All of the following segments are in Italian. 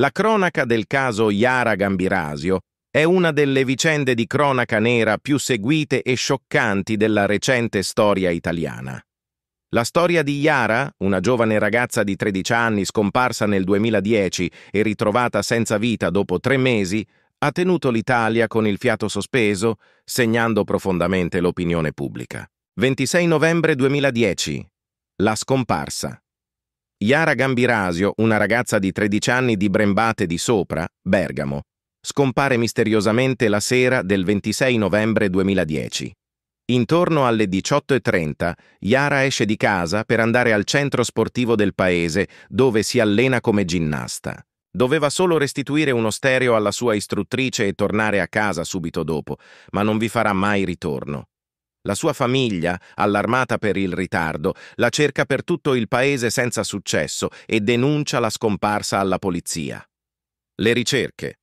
La cronaca del caso Iara Gambirasio è una delle vicende di cronaca nera più seguite e scioccanti della recente storia italiana. La storia di Iara, una giovane ragazza di 13 anni scomparsa nel 2010 e ritrovata senza vita dopo tre mesi, ha tenuto l'Italia con il fiato sospeso, segnando profondamente l'opinione pubblica. 26 novembre 2010. La scomparsa. Yara Gambirasio, una ragazza di 13 anni di Brembate di Sopra, Bergamo, scompare misteriosamente la sera del 26 novembre 2010. Intorno alle 18.30 Yara esce di casa per andare al centro sportivo del paese dove si allena come ginnasta. Doveva solo restituire uno stereo alla sua istruttrice e tornare a casa subito dopo, ma non vi farà mai ritorno. La sua famiglia, allarmata per il ritardo, la cerca per tutto il paese senza successo e denuncia la scomparsa alla polizia. Le ricerche.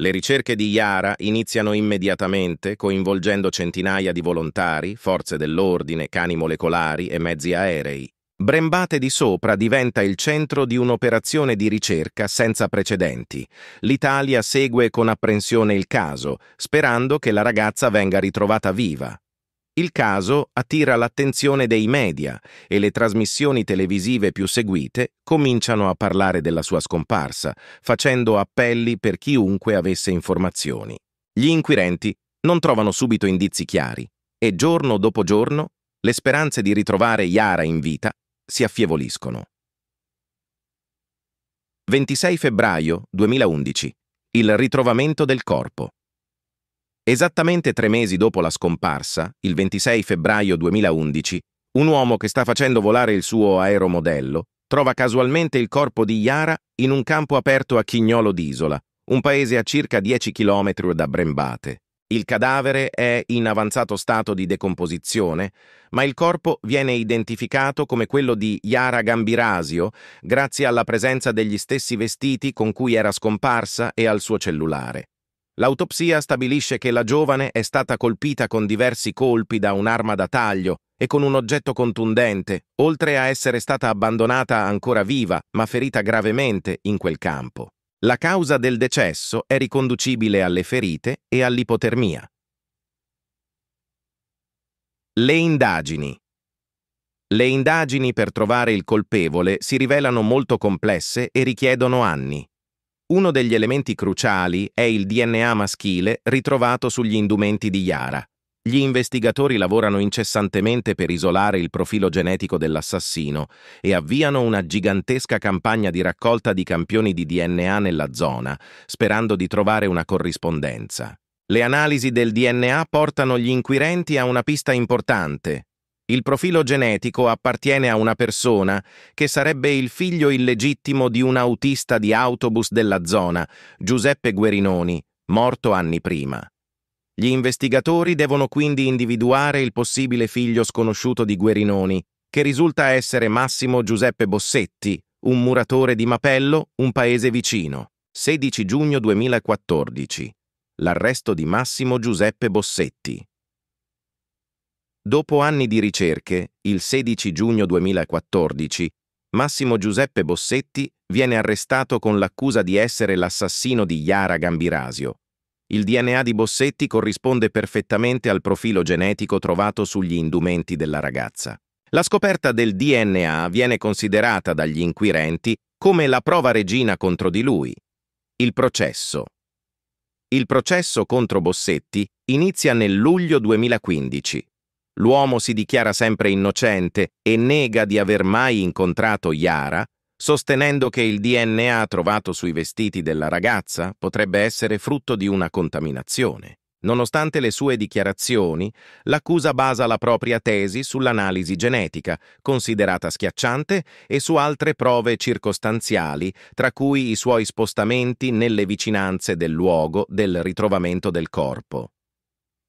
Le ricerche di Yara iniziano immediatamente, coinvolgendo centinaia di volontari, forze dell'ordine, cani molecolari e mezzi aerei. Brembate di Sopra diventa il centro di un'operazione di ricerca senza precedenti. L'Italia segue con apprensione il caso, sperando che la ragazza venga ritrovata viva. Il caso attira l'attenzione dei media e le trasmissioni televisive più seguite cominciano a parlare della sua scomparsa, facendo appelli per chiunque avesse informazioni. Gli inquirenti non trovano subito indizi chiari e giorno dopo giorno le speranze di ritrovare Yara in vita si affievoliscono. 26 febbraio 2011 Il ritrovamento del corpo. Esattamente tre mesi dopo la scomparsa, il 26 febbraio 2011, un uomo che sta facendo volare il suo aeromodello trova casualmente il corpo di Iara in un campo aperto a Chignolo d'Isola, un paese a circa 10 km da Brembate. Il cadavere è in avanzato stato di decomposizione, ma il corpo viene identificato come quello di Iara Gambirasio grazie alla presenza degli stessi vestiti con cui era scomparsa e al suo cellulare. L'autopsia stabilisce che la giovane è stata colpita con diversi colpi da un'arma da taglio e con un oggetto contundente, oltre a essere stata abbandonata ancora viva, ma ferita gravemente in quel campo. La causa del decesso è riconducibile alle ferite e all'ipotermia. Le indagini. Le indagini per trovare il colpevole si rivelano molto complesse e richiedono anni. Uno degli elementi cruciali è il DNA maschile ritrovato sugli indumenti di Yara. Gli investigatori lavorano incessantemente per isolare il profilo genetico dell'assassino e avviano una gigantesca campagna di raccolta di campioni di DNA nella zona, sperando di trovare una corrispondenza. Le analisi del DNA portano gli inquirenti a una pista importante, il profilo genetico appartiene a una persona che sarebbe il figlio illegittimo di un autista di autobus della zona, Giuseppe Guerinoni, morto anni prima. Gli investigatori devono quindi individuare il possibile figlio sconosciuto di Guerinoni, che risulta essere Massimo Giuseppe Bossetti, un muratore di Mapello, un paese vicino. 16 giugno 2014. L'arresto di Massimo Giuseppe Bossetti. Dopo anni di ricerche, il 16 giugno 2014, Massimo Giuseppe Bossetti viene arrestato con l'accusa di essere l'assassino di Yara Gambirasio. Il DNA di Bossetti corrisponde perfettamente al profilo genetico trovato sugli indumenti della ragazza. La scoperta del DNA viene considerata dagli inquirenti come la prova regina contro di lui. Il processo. Il processo contro Bossetti inizia nel luglio 2015 l'uomo si dichiara sempre innocente e nega di aver mai incontrato Yara, sostenendo che il DNA trovato sui vestiti della ragazza potrebbe essere frutto di una contaminazione. Nonostante le sue dichiarazioni, l'accusa basa la propria tesi sull'analisi genetica, considerata schiacciante, e su altre prove circostanziali, tra cui i suoi spostamenti nelle vicinanze del luogo del ritrovamento del corpo.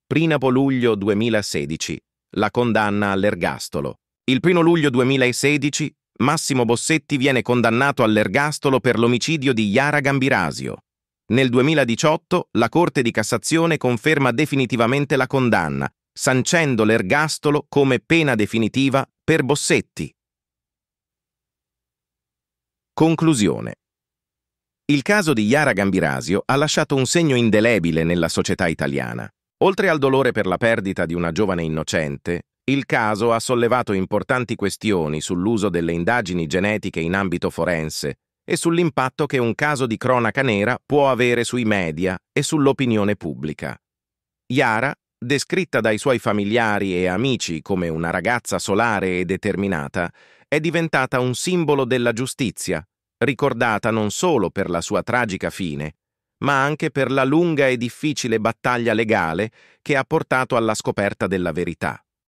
Prinabo luglio 2016 la condanna all'ergastolo. Il 1 luglio 2016 Massimo Bossetti viene condannato all'ergastolo per l'omicidio di Yara Gambirasio. Nel 2018 la Corte di Cassazione conferma definitivamente la condanna, sancendo l'ergastolo come pena definitiva per Bossetti. Conclusione. Il caso di Yara Gambirasio ha lasciato un segno indelebile nella società italiana. Oltre al dolore per la perdita di una giovane innocente, il caso ha sollevato importanti questioni sull'uso delle indagini genetiche in ambito forense e sull'impatto che un caso di cronaca nera può avere sui media e sull'opinione pubblica. Yara, descritta dai suoi familiari e amici come una ragazza solare e determinata, è diventata un simbolo della giustizia, ricordata non solo per la sua tragica fine, ma anche per la lunga e difficile battaglia legale che ha portato alla scoperta della verità.